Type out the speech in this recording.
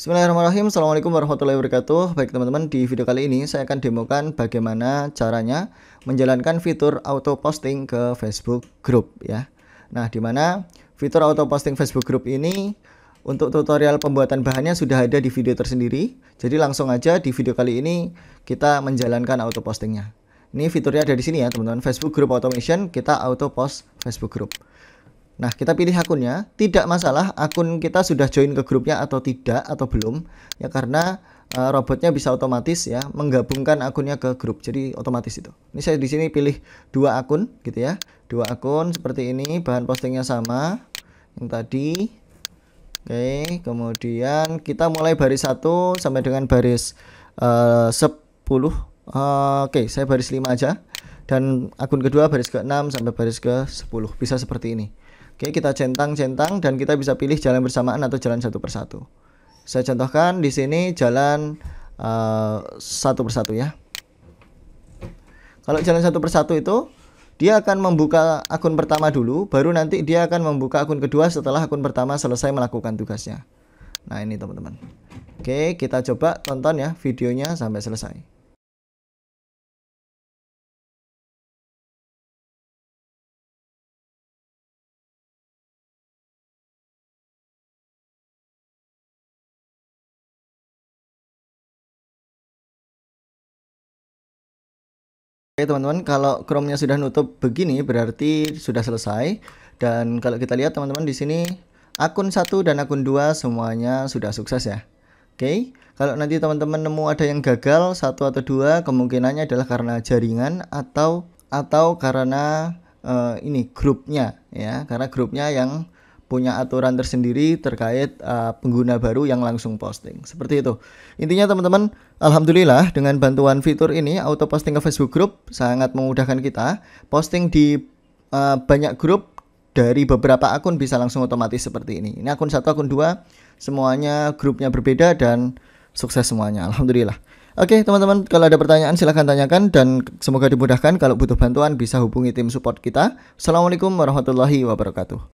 Bismillahirrahmanirrahim Assalamualaikum warahmatullahi wabarakatuh Baik teman-teman di video kali ini saya akan demokan bagaimana caranya menjalankan fitur auto posting ke Facebook group ya Nah dimana fitur auto posting Facebook group ini untuk tutorial pembuatan bahannya sudah ada di video tersendiri Jadi langsung aja di video kali ini kita menjalankan auto postingnya Ini fiturnya ada di sini ya teman-teman Facebook group automation kita auto post Facebook group Nah, kita pilih akunnya. Tidak masalah akun kita sudah join ke grupnya atau tidak atau belum ya karena uh, robotnya bisa otomatis ya menggabungkan akunnya ke grup. Jadi otomatis itu. Ini saya di sini pilih dua akun gitu ya. Dua akun seperti ini, bahan postingnya sama yang tadi. Oke, kemudian kita mulai baris 1 sampai dengan baris uh, 10 Uh, Oke, okay, saya baris 5 aja dan akun kedua baris ke 6 sampai baris ke 10 bisa seperti ini oke kita centang-centang dan kita bisa pilih jalan bersamaan atau jalan satu persatu saya contohkan di sini jalan uh, satu persatu ya kalau jalan satu persatu itu dia akan membuka akun pertama dulu, baru nanti dia akan membuka akun kedua setelah akun pertama selesai melakukan tugasnya. Nah, ini teman-teman. Oke, kita coba tonton ya videonya sampai selesai. Oke teman-teman, kalau Chrome-nya sudah nutup begini berarti sudah selesai. Dan kalau kita lihat teman-teman di sini akun satu dan akun dua semuanya sudah sukses ya. Oke, kalau nanti teman-teman nemu ada yang gagal satu atau dua kemungkinannya adalah karena jaringan atau atau karena uh, ini grupnya ya, karena grupnya yang punya aturan tersendiri terkait uh, pengguna baru yang langsung posting. Seperti itu. Intinya teman-teman, alhamdulillah dengan bantuan fitur ini auto posting ke Facebook group sangat memudahkan kita. Posting di uh, banyak grup dari beberapa akun bisa langsung otomatis seperti ini. Ini akun satu, akun dua, semuanya grupnya berbeda dan sukses semuanya. Alhamdulillah. Oke teman-teman kalau ada pertanyaan silahkan tanyakan dan semoga dimudahkan kalau butuh bantuan bisa hubungi tim support kita. Assalamualaikum warahmatullahi wabarakatuh.